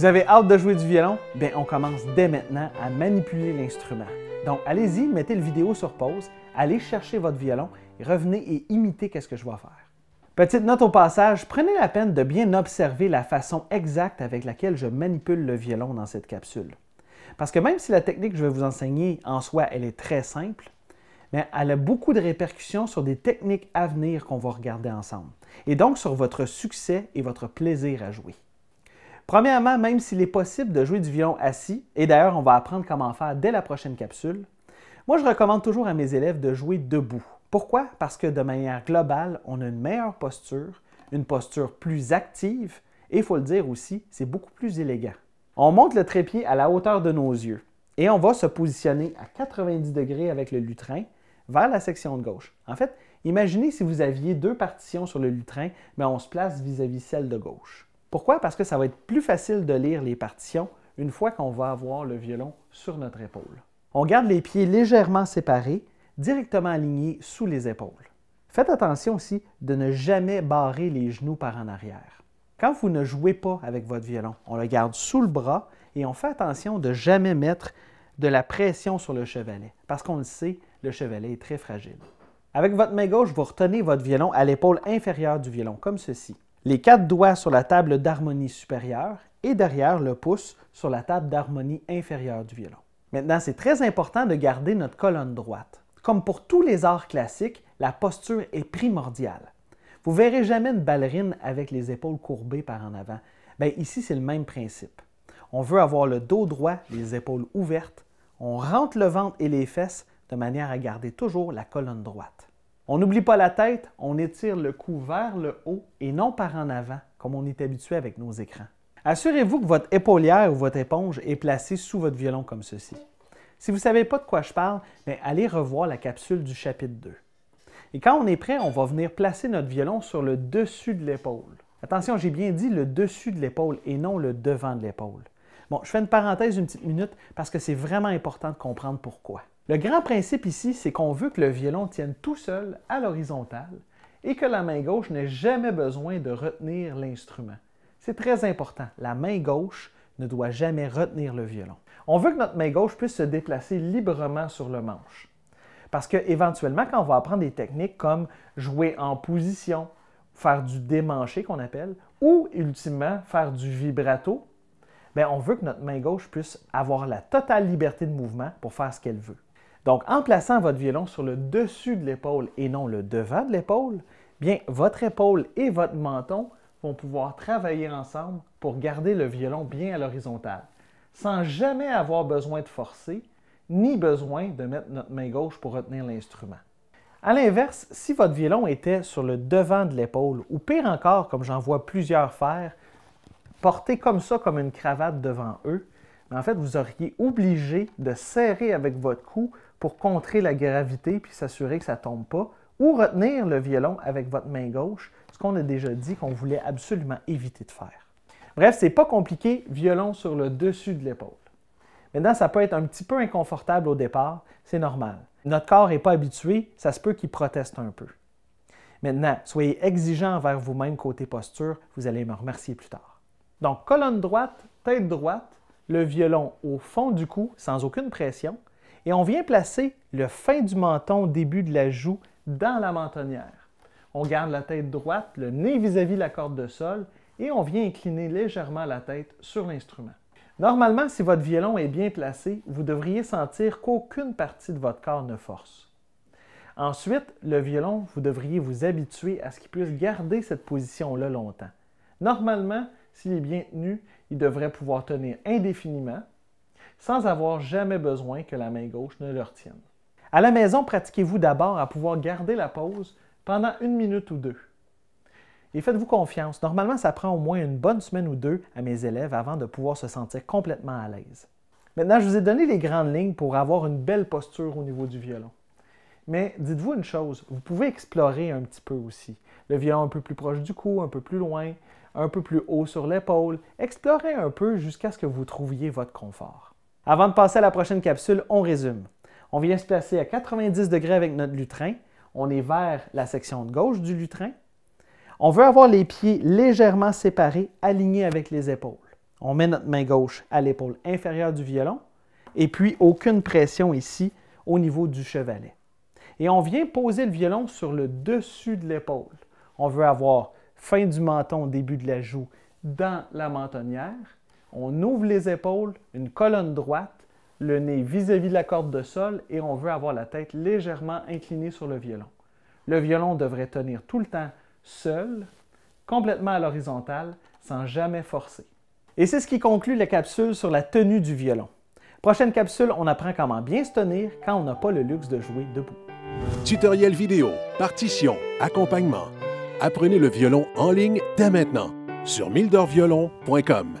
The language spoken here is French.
Vous avez hâte de jouer du violon? Bien, on commence dès maintenant à manipuler l'instrument. Donc, allez-y, mettez le vidéo sur pause, allez chercher votre violon, revenez et imitez ce que je vais faire. Petite note au passage, prenez la peine de bien observer la façon exacte avec laquelle je manipule le violon dans cette capsule. Parce que même si la technique que je vais vous enseigner en soi, elle est très simple, mais ben, elle a beaucoup de répercussions sur des techniques à venir qu'on va regarder ensemble, et donc sur votre succès et votre plaisir à jouer. Premièrement, même s'il est possible de jouer du violon assis, et d'ailleurs on va apprendre comment faire dès la prochaine capsule, moi je recommande toujours à mes élèves de jouer debout. Pourquoi? Parce que de manière globale, on a une meilleure posture, une posture plus active, et il faut le dire aussi, c'est beaucoup plus élégant. On monte le trépied à la hauteur de nos yeux et on va se positionner à 90 degrés avec le lutrin vers la section de gauche. En fait, imaginez si vous aviez deux partitions sur le lutrin, mais on se place vis-à-vis -vis celle de gauche. Pourquoi? Parce que ça va être plus facile de lire les partitions une fois qu'on va avoir le violon sur notre épaule. On garde les pieds légèrement séparés, directement alignés sous les épaules. Faites attention aussi de ne jamais barrer les genoux par en arrière. Quand vous ne jouez pas avec votre violon, on le garde sous le bras et on fait attention de jamais mettre de la pression sur le chevalet, parce qu'on le sait, le chevalet est très fragile. Avec votre main gauche, vous retenez votre violon à l'épaule inférieure du violon, comme ceci les quatre doigts sur la table d'harmonie supérieure et derrière le pouce sur la table d'harmonie inférieure du violon. Maintenant, c'est très important de garder notre colonne droite. Comme pour tous les arts classiques, la posture est primordiale. Vous verrez jamais une ballerine avec les épaules courbées par en avant. Bien, ici, c'est le même principe. On veut avoir le dos droit, les épaules ouvertes. On rentre le ventre et les fesses de manière à garder toujours la colonne droite. On n'oublie pas la tête, on étire le cou vers le haut et non par en avant, comme on est habitué avec nos écrans. Assurez-vous que votre épaulière ou votre éponge est placée sous votre violon comme ceci. Si vous ne savez pas de quoi je parle, ben, allez revoir la capsule du chapitre 2. Et quand on est prêt, on va venir placer notre violon sur le dessus de l'épaule. Attention, j'ai bien dit le dessus de l'épaule et non le devant de l'épaule. Bon, je fais une parenthèse une petite minute parce que c'est vraiment important de comprendre pourquoi. Le grand principe ici, c'est qu'on veut que le violon tienne tout seul à l'horizontale et que la main gauche n'ait jamais besoin de retenir l'instrument. C'est très important. La main gauche ne doit jamais retenir le violon. On veut que notre main gauche puisse se déplacer librement sur le manche. Parce que éventuellement, quand on va apprendre des techniques comme jouer en position, faire du démanché qu'on appelle, ou ultimement faire du vibrato, ben, on veut que notre main gauche puisse avoir la totale liberté de mouvement pour faire ce qu'elle veut. Donc, en plaçant votre violon sur le dessus de l'épaule et non le devant de l'épaule, bien, votre épaule et votre menton vont pouvoir travailler ensemble pour garder le violon bien à l'horizontale, sans jamais avoir besoin de forcer, ni besoin de mettre notre main gauche pour retenir l'instrument. À l'inverse, si votre violon était sur le devant de l'épaule, ou pire encore, comme j'en vois plusieurs faire, Porter comme ça, comme une cravate devant eux, mais en fait, vous auriez obligé de serrer avec votre cou pour contrer la gravité puis s'assurer que ça ne tombe pas, ou retenir le violon avec votre main gauche, ce qu'on a déjà dit qu'on voulait absolument éviter de faire. Bref, c'est pas compliqué, violon sur le dessus de l'épaule. Maintenant, ça peut être un petit peu inconfortable au départ, c'est normal. Notre corps n'est pas habitué, ça se peut qu'il proteste un peu. Maintenant, soyez exigeant envers vous-même côté posture, vous allez me remercier plus tard. Donc, colonne droite, tête droite, le violon au fond du cou, sans aucune pression, et on vient placer le fin du menton, au début de la joue, dans la mentonnière. On garde la tête droite, le nez vis-à-vis -vis la corde de sol, et on vient incliner légèrement la tête sur l'instrument. Normalement, si votre violon est bien placé, vous devriez sentir qu'aucune partie de votre corps ne force. Ensuite, le violon, vous devriez vous habituer à ce qu'il puisse garder cette position-là longtemps. Normalement, s'il est bien tenu, il devrait pouvoir tenir indéfiniment sans avoir jamais besoin que la main gauche ne le retienne. À la maison, pratiquez-vous d'abord à pouvoir garder la pause pendant une minute ou deux. Et faites-vous confiance, normalement ça prend au moins une bonne semaine ou deux à mes élèves avant de pouvoir se sentir complètement à l'aise. Maintenant, je vous ai donné les grandes lignes pour avoir une belle posture au niveau du violon. Mais dites-vous une chose, vous pouvez explorer un petit peu aussi. Le violon un peu plus proche du cou, un peu plus loin, un peu plus haut sur l'épaule. Explorez un peu jusqu'à ce que vous trouviez votre confort. Avant de passer à la prochaine capsule, on résume. On vient se placer à 90 degrés avec notre lutrin. On est vers la section de gauche du lutrin. On veut avoir les pieds légèrement séparés, alignés avec les épaules. On met notre main gauche à l'épaule inférieure du violon et puis aucune pression ici au niveau du chevalet et on vient poser le violon sur le dessus de l'épaule. On veut avoir fin du menton, début de la joue dans la mentonnière. On ouvre les épaules, une colonne droite, le nez vis-à-vis de la corde de sol et on veut avoir la tête légèrement inclinée sur le violon. Le violon devrait tenir tout le temps seul, complètement à l'horizontale, sans jamais forcer. Et c'est ce qui conclut la capsule sur la tenue du violon. Prochaine capsule, on apprend comment bien se tenir quand on n'a pas le luxe de jouer debout. Tutoriel vidéo, partition, accompagnement. Apprenez le violon en ligne dès maintenant sur mildorviolon.com.